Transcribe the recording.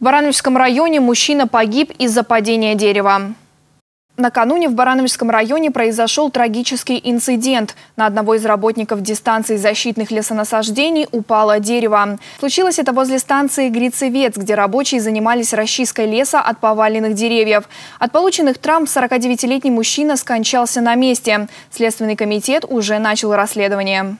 В Барановичском районе мужчина погиб из-за падения дерева. Накануне в Барановичском районе произошел трагический инцидент. На одного из работников дистанции защитных лесонасаждений упало дерево. Случилось это возле станции Грицевец, где рабочие занимались расчисткой леса от поваленных деревьев. От полученных травм 49-летний мужчина скончался на месте. Следственный комитет уже начал расследование.